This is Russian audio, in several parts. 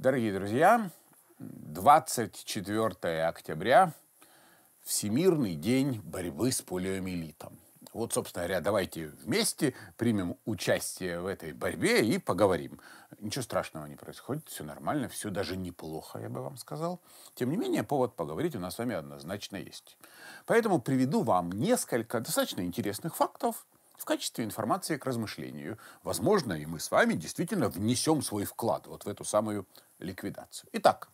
Дорогие друзья, 24 октября – Всемирный день борьбы с полиомиелитом. Вот, собственно говоря, давайте вместе примем участие в этой борьбе и поговорим. Ничего страшного не происходит, все нормально, все даже неплохо, я бы вам сказал. Тем не менее, повод поговорить у нас с вами однозначно есть. Поэтому приведу вам несколько достаточно интересных фактов – в качестве информации к размышлению. Возможно, и мы с вами действительно внесем свой вклад вот в эту самую ликвидацию. Итак,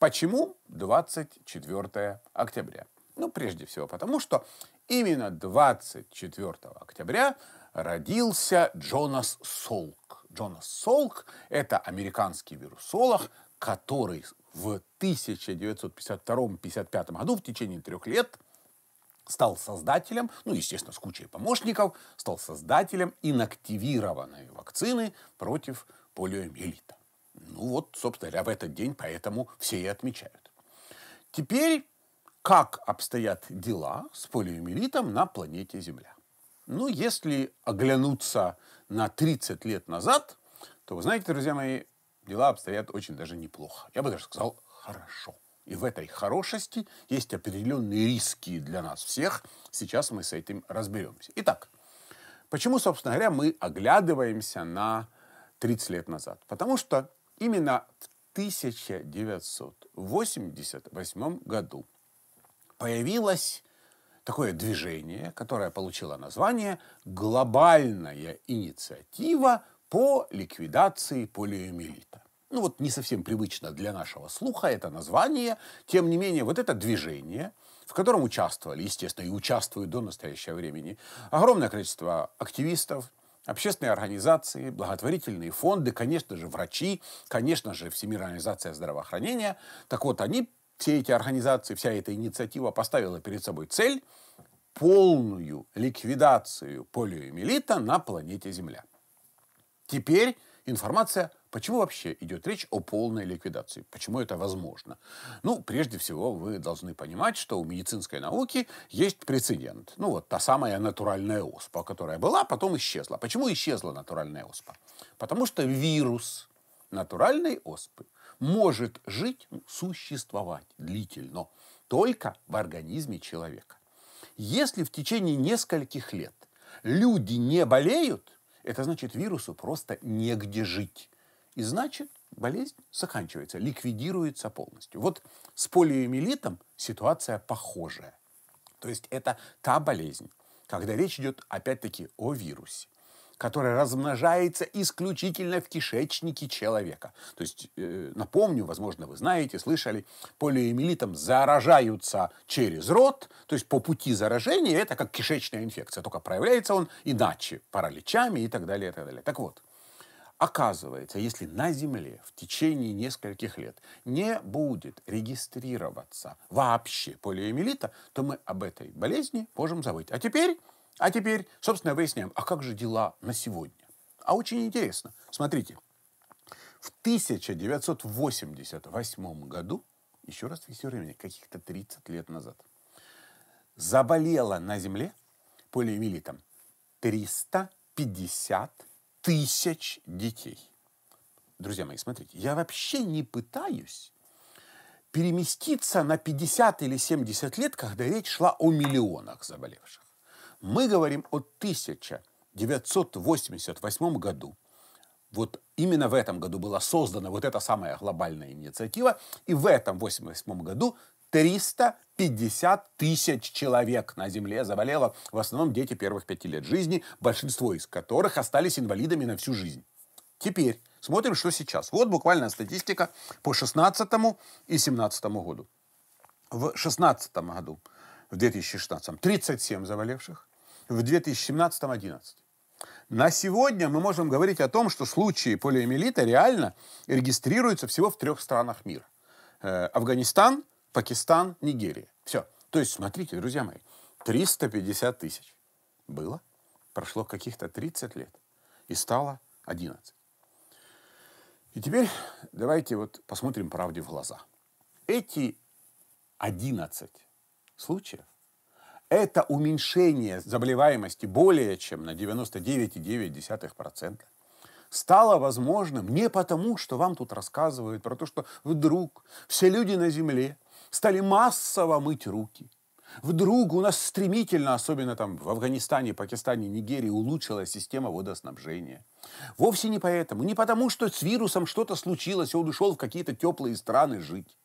почему 24 октября? Ну, прежде всего потому, что именно 24 октября родился Джонас Солк. Джонас Солк – это американский вирусолог, который в 1952-55 году в течение трех лет – стал создателем, ну, естественно, с кучей помощников, стал создателем инактивированной вакцины против полиомиелита. Ну вот, собственно говоря, в этот день поэтому все и отмечают. Теперь, как обстоят дела с полиомиелитом на планете Земля? Ну, если оглянуться на 30 лет назад, то, вы знаете, друзья мои, дела обстоят очень даже неплохо. Я бы даже сказал, хорошо. И в этой хорошести есть определенные риски для нас всех. Сейчас мы с этим разберемся. Итак, почему, собственно говоря, мы оглядываемся на 30 лет назад? Потому что именно в 1988 году появилось такое движение, которое получило название «Глобальная инициатива по ликвидации полиомиелита» ну вот не совсем привычно для нашего слуха это название, тем не менее вот это движение, в котором участвовали, естественно, и участвуют до настоящего времени огромное количество активистов, общественные организации, благотворительные фонды, конечно же, врачи, конечно же, Всемирная организация здравоохранения. Так вот, они, все эти организации, вся эта инициатива поставила перед собой цель полную ликвидацию полиомиелита на планете Земля. Теперь информация Почему вообще идет речь о полной ликвидации? Почему это возможно? Ну, прежде всего, вы должны понимать, что у медицинской науки есть прецедент. Ну, вот та самая натуральная оспа, которая была, потом исчезла. Почему исчезла натуральная оспа? Потому что вирус натуральной оспы может жить, ну, существовать длительно только в организме человека. Если в течение нескольких лет люди не болеют, это значит вирусу просто негде жить. И значит, болезнь заканчивается, ликвидируется полностью. Вот с полиомиелитом ситуация похожая. То есть это та болезнь, когда речь идет опять-таки о вирусе который размножается исключительно в кишечнике человека. То есть, э, напомню, возможно, вы знаете, слышали, полиомиелитом заражаются через рот, то есть по пути заражения это как кишечная инфекция, только проявляется он иначе, параличами и так далее, и так далее. Так вот, Оказывается, если на Земле в течение нескольких лет не будет регистрироваться вообще полиомиелита, то мы об этой болезни можем забыть. А теперь, а теперь, собственно, выясняем, а как же дела на сегодня? А очень интересно. Смотрите, в 1988 году, еще раз фиксируем меня, каких-то 30 лет назад, заболело на Земле полиомиелитом 350 тысяч детей. Друзья мои, смотрите, я вообще не пытаюсь переместиться на 50 или 70 лет, когда речь шла о миллионах заболевших. Мы говорим о 1988 году. Вот именно в этом году была создана вот эта самая глобальная инициатива, и в этом 88 году 350 тысяч человек на Земле заболело, в основном дети первых пяти лет жизни, большинство из которых остались инвалидами на всю жизнь. Теперь смотрим, что сейчас. Вот буквально статистика по 16 и 17 году. В 16 году, в 2016, 37 заболевших, в 2017 11. На сегодня мы можем говорить о том, что случаи полиомиелита реально регистрируются всего в трех странах мира. Э, Афганистан – Пакистан, Нигерия. Все. То есть, смотрите, друзья мои, 350 тысяч было, прошло каких-то 30 лет и стало 11. И теперь давайте вот посмотрим правде в глаза. Эти 11 случаев – это уменьшение заболеваемости более чем на 99,9% стало возможным не потому, что вам тут рассказывают про то, что вдруг все люди на Земле стали массово мыть руки. Вдруг у нас стремительно, особенно там в Афганистане, Пакистане, Нигерии, улучшилась система водоснабжения. Вовсе не поэтому. Не потому, что с вирусом что-то случилось, и он ушел в какие-то теплые страны жить.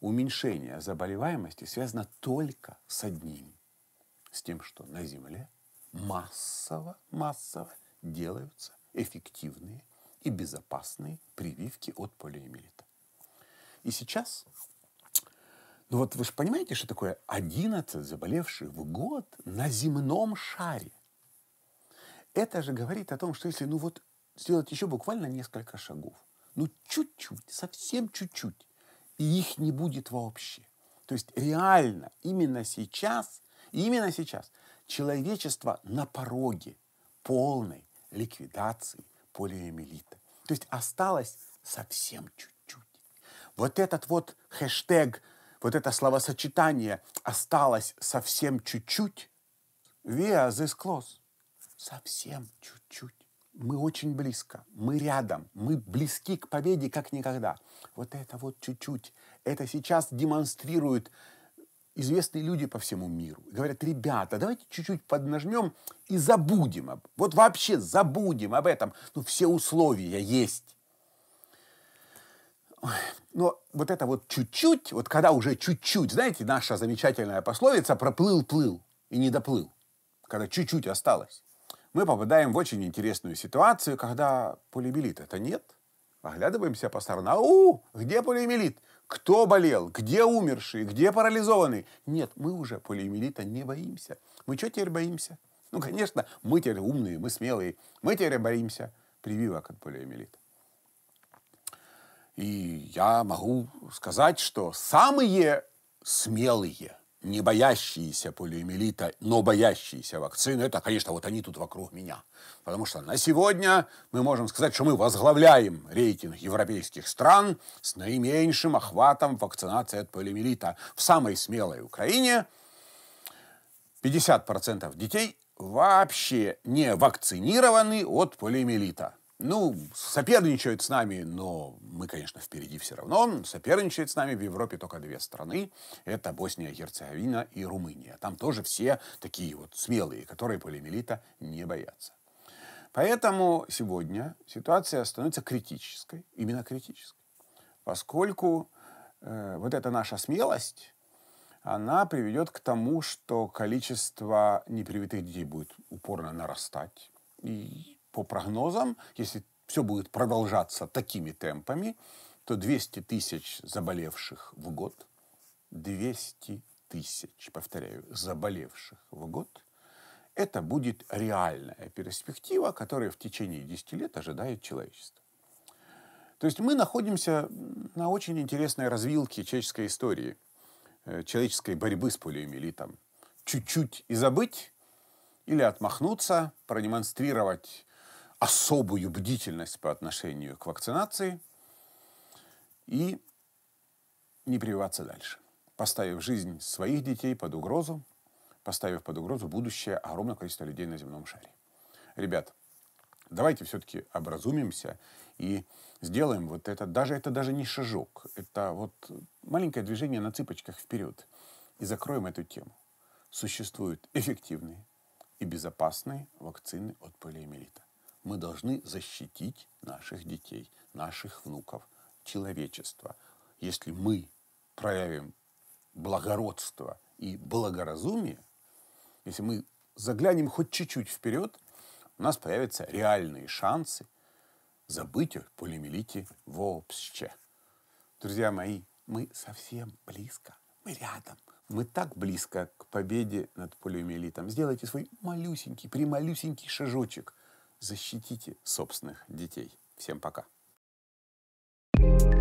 Уменьшение заболеваемости связано только с одним. С тем, что на Земле массово, массово делаются эффективные и безопасные прививки от полиомиелита. И сейчас ну вот вы же понимаете, что такое 11 заболевших в год на земном шаре? Это же говорит о том, что если ну вот сделать еще буквально несколько шагов, ну чуть-чуть, совсем чуть-чуть, и их не будет вообще. То есть реально именно сейчас, именно сейчас человечество на пороге полной ликвидации полиомиелита. То есть осталось совсем чуть-чуть. Вот этот вот хэштег – вот это словосочетание «осталось совсем чуть-чуть» «Виаз из клос» — совсем чуть-чуть. Мы очень близко, мы рядом, мы близки к победе, как никогда. Вот это вот чуть-чуть, это сейчас демонстрируют известные люди по всему миру. Говорят, ребята, давайте чуть-чуть поднажмем и забудем. Об... Вот вообще забудем об этом. Ну, все условия есть. Но вот это вот чуть-чуть, вот когда уже чуть-чуть, знаете, наша замечательная пословица «проплыл-плыл» и «не доплыл», когда чуть-чуть осталось, мы попадаем в очень интересную ситуацию, когда полимелита-то нет. Оглядываемся по сторонам. Ау, где полимелит? Кто болел? Где умерший? Где парализованный? Нет, мы уже полимелита не боимся. Мы что теперь боимся? Ну, конечно, мы теперь умные, мы смелые. Мы теперь боимся прививок от полиомиелита. И я могу сказать, что самые смелые, не боящиеся полиомиелита, но боящиеся вакцины, это, конечно, вот они тут вокруг меня. Потому что на сегодня мы можем сказать, что мы возглавляем рейтинг европейских стран с наименьшим охватом вакцинации от полиомиелита. В самой смелой Украине 50% детей вообще не вакцинированы от полиомиелита ну, соперничают с нами, но мы, конечно, впереди все равно. Соперничают с нами в Европе только две страны. Это Босния, Герцеговина и Румыния. Там тоже все такие вот смелые, которые полимелита не боятся. Поэтому сегодня ситуация становится критической, именно критической. Поскольку э, вот эта наша смелость, она приведет к тому, что количество непривитых детей будет упорно нарастать. И по прогнозам, если все будет продолжаться такими темпами, то 200 тысяч заболевших в год, 200 тысяч, повторяю, заболевших в год, это будет реальная перспектива, которая в течение 10 лет ожидает человечество. То есть мы находимся на очень интересной развилке человеческой истории, э, человеческой борьбы с полиомиелитом. Чуть-чуть и забыть, или отмахнуться, продемонстрировать особую бдительность по отношению к вакцинации и не прививаться дальше, поставив жизнь своих детей под угрозу, поставив под угрозу будущее огромного количества людей на земном шаре. Ребят, давайте все-таки образумимся и сделаем вот это, даже это даже не шажок, это вот маленькое движение на цыпочках вперед и закроем эту тему. Существуют эффективные и безопасные вакцины от полиомиелита мы должны защитить наших детей, наших внуков, человечество. Если мы проявим благородство и благоразумие, если мы заглянем хоть чуть-чуть вперед, у нас появятся реальные шансы забыть о полимелите вообще. Друзья мои, мы совсем близко, мы рядом. Мы так близко к победе над полиомиелитом. Сделайте свой малюсенький, прималюсенький шажочек – защитите собственных детей. Всем пока. thank you